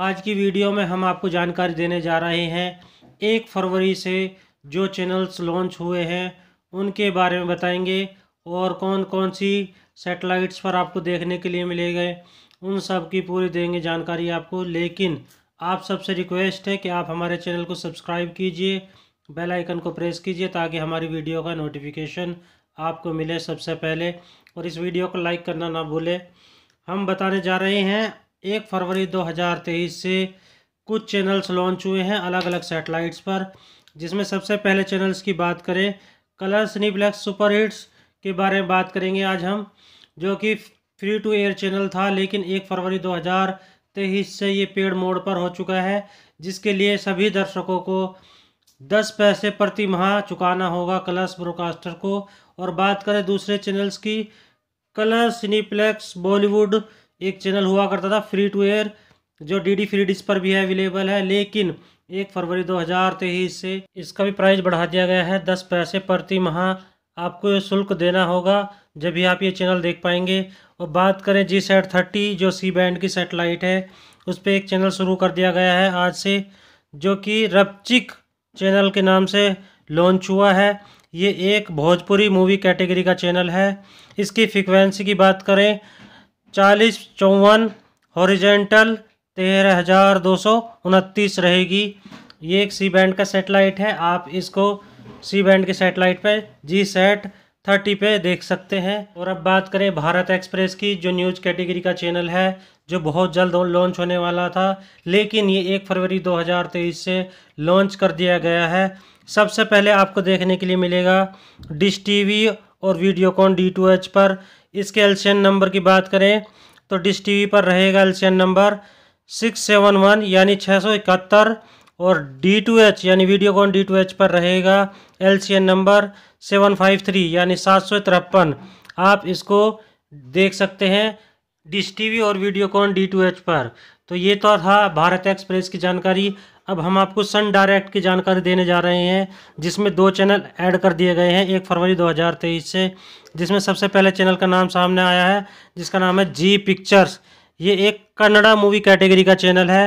आज की वीडियो में हम आपको जानकारी देने जा रहे हैं एक फरवरी से जो चैनल्स लॉन्च हुए हैं उनके बारे में बताएंगे और कौन कौन सी सेटेलाइट्स पर आपको देखने के लिए मिले गए उन सब की पूरी देंगे जानकारी आपको लेकिन आप सबसे रिक्वेस्ट है कि आप हमारे चैनल को सब्सक्राइब कीजिए बेल आइकन को प्रेस कीजिए ताकि हमारी वीडियो का नोटिफिकेशन आपको मिले सबसे पहले और इस वीडियो को लाइक करना ना भूलें हम बताने जा रहे हैं एक फरवरी 2023 से कुछ चैनल्स लॉन्च हुए हैं अलग अलग सेटेलाइट्स पर जिसमें सबसे पहले चैनल्स की बात करें कलर सनीप्लेक्स सुपर हिट्स के बारे में बात करेंगे आज हम जो कि फ्री टू एयर चैनल था लेकिन एक फरवरी 2023 से ये पेड मोड पर हो चुका है जिसके लिए सभी दर्शकों को दस पैसे प्रति माह चुकाना होगा कलर्स ब्रोडकास्टर को और बात करें दूसरे चैनल्स की कलर सिनीप्लेक्स बॉलीवुड एक चैनल हुआ करता था फ्री टू एयर जो डी डी फ्री डिश पर भी है अवेलेबल है लेकिन एक फरवरी तेईस से इसका भी प्राइस बढ़ा दिया गया है दस पैसे प्रति माह आपको शुल्क देना होगा जब भी आप ये चैनल देख पाएंगे और बात करें जी सेट थर्टी जो सी बैंड की सेटेलाइट है उस पर एक चैनल शुरू कर दिया गया है आज से जो कि रपचिक चैनल के नाम से लॉन्च हुआ है ये एक भोजपुरी मूवी कैटेगरी का चैनल है इसकी फ्रिक्वेंसी की बात करें चालीस चौवन हॉरिजेंटल तेरह हज़ार दो सौ उनतीस रहेगी ये एक सी बैंड का सेटेलाइट है आप इसको सी बैंड के सेटेलाइट पे जी सेट थर्टी पे देख सकते हैं और अब बात करें भारत एक्सप्रेस की जो न्यूज़ कैटेगरी का चैनल है जो बहुत जल्द लॉन्च होने वाला था लेकिन ये एक फरवरी 2023 से लॉन्च कर दिया गया है सबसे पहले आपको देखने के लिए मिलेगा डिश वी और वीडियोकॉन डी टू एच पर इसके एलसीएन नंबर की बात करें तो डिश टीवी पर रहेगा LCN number six seven one यानी छः सौ इकहत्तर और डी टू एच यानी वीडियोकॉन डी टू एच पर रहेगा LCN number seven five three यानी सात सौ तिरपन आप इसको देख सकते हैं डिश टी और वीडियोकॉन डी टू एच पर तो ये तो था भारत एक्सप्रेस की जानकारी अब हम आपको सन डायरेक्ट की जानकारी देने जा रहे हैं जिसमें दो चैनल ऐड कर दिए गए हैं एक फरवरी 2023 से जिसमें सबसे पहले चैनल का नाम सामने आया है जिसका नाम है जी पिक्चर्स ये एक कन्नड़ा मूवी कैटेगरी का चैनल है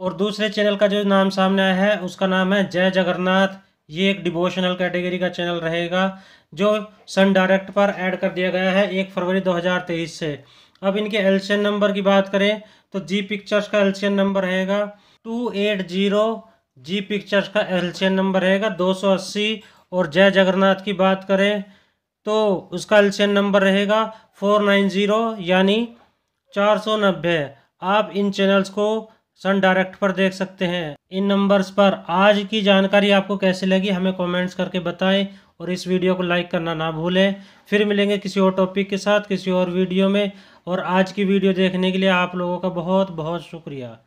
और दूसरे चैनल का जो नाम सामने आया है उसका नाम है जय जगन्नाथ ये एक डिवोशनल कैटेगरी का चैनल रहेगा जो सन डायरेक्ट पर ऐड कर दिया गया है एक फरवरी 2023 से अब इनके एल्शियन नंबर की बात करें तो जी पिक्चर्स का एल्शियन नंबर रहेगा two eight zero Zee pictures का एल्शियन नंबर रहेगा दो सौ अस्सी और जय जगन्नाथ की बात करें तो उसका एल्शियन नंबर रहेगा फोर नाइन ज़ीरो यानी चार सौ नब्बे आप इन चैनल्स को सन डायरेक्ट पर देख सकते हैं इन नंबर्स पर आज की जानकारी आपको कैसे लगी हमें कमेंट्स करके बताएं और इस वीडियो को लाइक करना ना भूलें फिर मिलेंगे किसी और टॉपिक के साथ किसी और वीडियो में और आज की वीडियो देखने के लिए आप लोगों का बहुत बहुत शुक्रिया